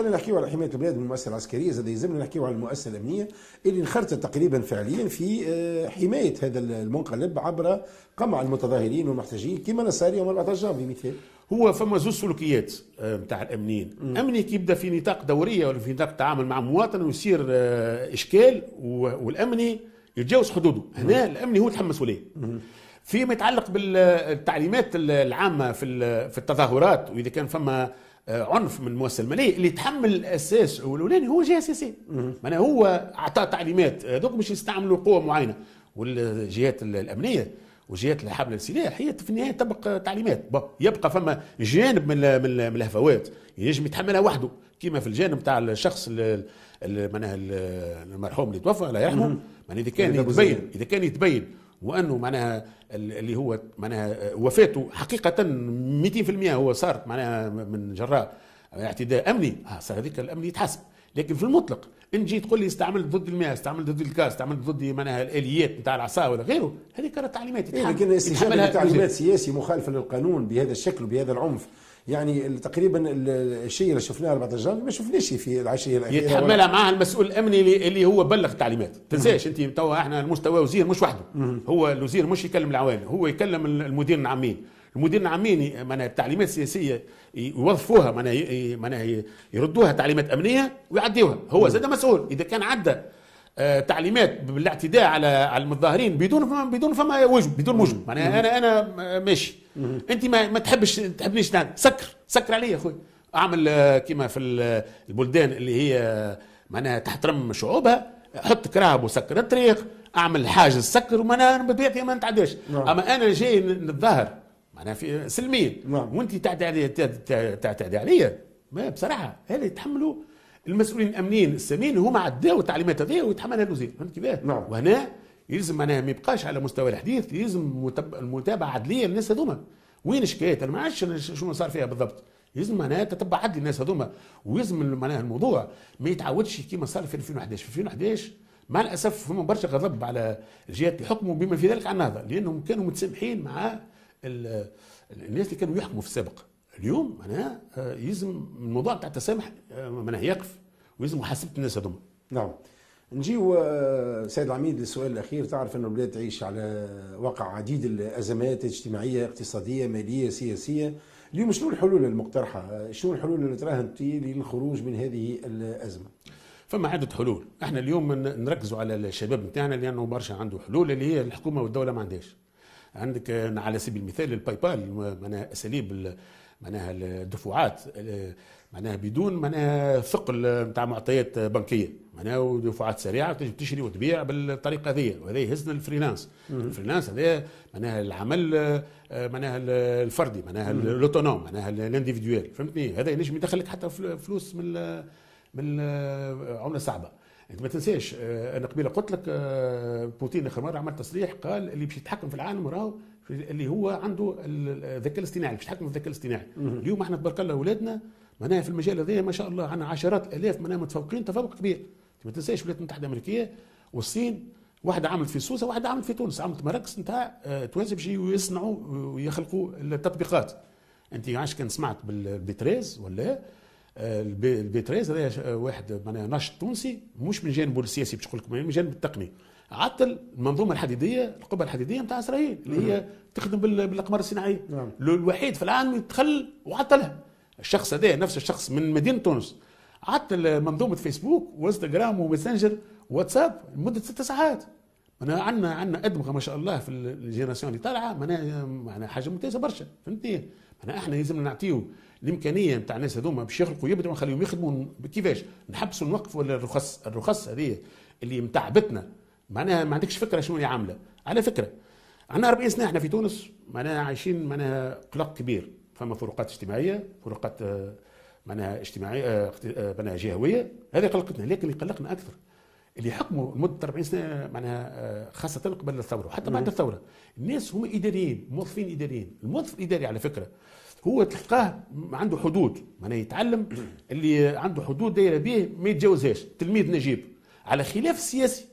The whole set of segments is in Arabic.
اللي نحكيو على حمايه البلاد من المؤسسه العسكريه زاد يلزمنا نحكيو على المؤسسه الامنيه اللي انخرطت تقريبا فعليا في آه، حمايه هذا المنقلب عبر قمع المتظاهرين والمحتجين كما نصاري يوم 14 جانفي مثال هو فما زوج سلوكيات نتاع آه، الامنيين امني كي يبدا في نطاق دوريه ولا في نطاق تعامل مع مواطن ويصير آه، اشكال والامني يتجاوز حدوده هنا الامني هو يتحمل ليه فيما يتعلق بالتعليمات العامه في في التظاهرات واذا كان فما آه، عنف من المؤسسه الماليه اللي تحمل الاساس الاولاني هو جهه سياسيه معناها هو اعطى تعليمات هذوك باش يستعملوا قوه معينه والجهات الامنيه وجهات حبل السلاح هي في النهايه تبقى تعليمات يبقى فما جانب من من الهفوات ينجم يتحملها وحده كما في الجانب تاع الشخص معناها المرحوم اللي توفى الله يرحمه معناها اذا كان يعني يتبين اذا كان يتبين وانه معناها اللي هو معناها وفاته حقيقه 200% هو صار معناها من جراء اعتداء امني اه صار هذيك الامني يتحاسب لكن في المطلق ان جيت تقول لي استعملت ضد المياه استعملت ضد الكاس استعملت ضد معناها الاليات نتاع العصا ولا غيره هذه كانت تعليمات إيه لكن استجابه تعليمات سياسي مخالفه للقانون بهذا الشكل وبهذا العنف يعني تقريبا الشيء اللي شفناه 14 ما شفناش في العشيه الاخيره يتحملها معها المسؤول الامني اللي هو بلغ التعليمات تنساش انت توا احنا المستوى وزير مش وحده هو الوزير مش يكلم العوان هو يكلم المدير العامين المدير العامين معناها التعليمات السياسيه يوظفوها معناها معناها يردوها تعليمات امنيه ويعديوها هو زاد مسؤول اذا كان عدى آه، تعليمات بالاعتداء على على المتظاهرين بدون فما بدون فما وجب بدون موجب معناها انا انا ماشي انت ما, ما تحبش تحبنيش سكر سكر علي يا اخوي اعمل آه، كما في البلدان اللي هي معناها تحترم شعوبها حط كراب وسكر الطريق اعمل حاجز سكر وما انا بطبيعتي ما نتعداش نعم. اما انا جاي نتظاهر معناها في سلميه نعم. وانت تعتدي تعتدي عليا ما بصراحه هذا يتحملوا المسؤولين الامنيين السامين هما عداوا التعليمات هذه ويتحملها الوزير فهمت كيفاه؟ نعم. وهنا يلزم معناها ما يبقاش على مستوى الحديث يلزم المتابعه عدليه للناس هذوما وين الشكايات انا ما عادش شنو صار فيها بالضبط يلزم معناها تتبع عدل الناس هذوما ويلزم معناها الموضوع ما يتعاودش كما صار في 2011 في 2011 مع الاسف فما برشا غضب على الجهات اللي حكموا بما في ذلك على النهضه لانهم كانوا متسامحين مع الناس اللي كانوا يحكموا في السابق اليوم معناها آه، يلزم الموضوع بتاع التسامح آه، معناها يقف ويلزم محاسبه الناس هذوما نعم نجيو آه، سيد العميد للسؤال الاخير تعرف ان البلاد تعيش على واقع عديد الازمات اجتماعيه اقتصاديه ماليه سياسيه اليوم شنو الحلول المقترحه شنو الحلول اللي تراهن للخروج من هذه الازمه فما عدة حلول احنا اليوم نركزوا على الشباب نتاعنا لانه برشا عنده حلول اللي هي الحكومه والدوله ما عندهاش عندك على سبيل المثال الباي بال معناها اساليب معناها الدفعات معناها بدون معناها ثقل نتاع معطيات بنكيه معناها دفعات سريعه تجي تشري وتبيع بالطريقه هذه وهذا يهزنا الفريلانس الفريلانس هذا معناها العمل معناها الفردي معناها الاوتونوم معناها الانديفيدويل فهمتني هذا ينجم يدخلك حتى فلوس من من عمله صعبه انت ما تنساش آه، انا قبيله قلت لك آه، بوتين اخر مره عمل تصريح قال اللي باش يتحكم في العالم راهو اللي هو عنده الذكاء الاصطناعي باش يتحكم في الذكاء الاصطناعي اليوم احنا تبارك الله اولادنا معناها في المجال هذا ما شاء الله عندنا عشرات الالاف معناها متفوقين تفوق كبير ما تنساش الولايات المتحده الامريكيه والصين واحدة عملت في سوسة واحدة عملت في تونس عملت مراكز نتاع آه، توانسة باش يصنعوا ويخلقوا التطبيقات انت عاش كان سمعت بالبيتريز ولا البي هذا واحد معناها ناشط تونسي مش من جانبه السياسي باش نقول لكم يعني من جانب التقني عطل المنظومه الحديديه القبه الحديديه نتاع اسرائيل اللي هي نعم. تخدم بالاقمار الصناعيه نعم. الوحيد في العالم يتخل وعطلها الشخص هذا نفس الشخص من مدينه تونس عطل منظومه فيسبوك وانستغرام وماسنجر واتساب لمده ست ساعات انا عندنا عندنا ادمغه ما شاء الله في الجينيراسيون اللي طالعه معناها معناها حاجه ممتازه برشا فهمتني معناها احنا لازم نعطيو الامكانيه نتاع الناس هذوما باش يخلقوا يبدعوا نخليهم يخدموا كيفاش نحبسوا نوقفوا الرخص الرخص هذه اللي متعبتنا معناها ما عندكش فكره شنو اللي عامله على فكره عندنا 40 سنه احنا في تونس معناها عايشين معناها قلق كبير فما فروقات اجتماعيه فروقات آه، معناها اجتماعيه آه، آه، معناها جهويه هذا قلقتنا لكن اللي قلقنا اكثر اللي حكموا لمده 40 سنه معناها آه، خاصه قبل الثوره وحتى بعد الثوره الناس هم اداريين موظفين اداريين الموظف الاداري على فكره هو تلقاه عنده حدود معناها يتعلم اللي عنده حدود دايره به ما يتجاوزهاش تلميذ نجيب على خلاف السياسي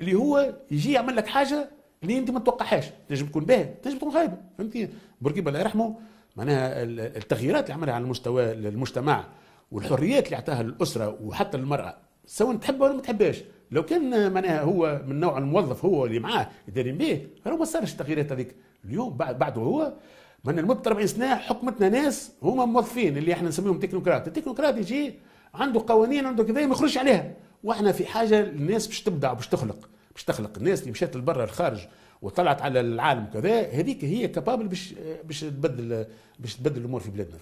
اللي هو يجي يعمل لك حاجه اللي انت ما تتوقعهاش تنجم تكون باهي تنجم تكون خايبه فهمتني بورقيبه الله يرحمه معناها التغييرات اللي عملها على المستوى المجتمع والحريات اللي اعطاها الاسره وحتى المراه سواء تحبه ولا ما تحبهاش لو كان معناها هو من نوع الموظف هو اللي معاه دايرين به راه ما صارش التغييرات هذيك اليوم بعد بعده هو من المدة 40 سنه حكمتنا ناس هما موظفين اللي احنا نسميهم تكنوقراط التكنوقراط يجي عنده قوانين عنده كذا ما يخرجش عليها واحنا في حاجه الناس باش تبدع باش تخلق باش تخلق الناس اللي مشات لبرا الخارج وطلعت على العالم كذا هذيك هي كابابل باش باش تبدل باش تبدل الامور في بلادنا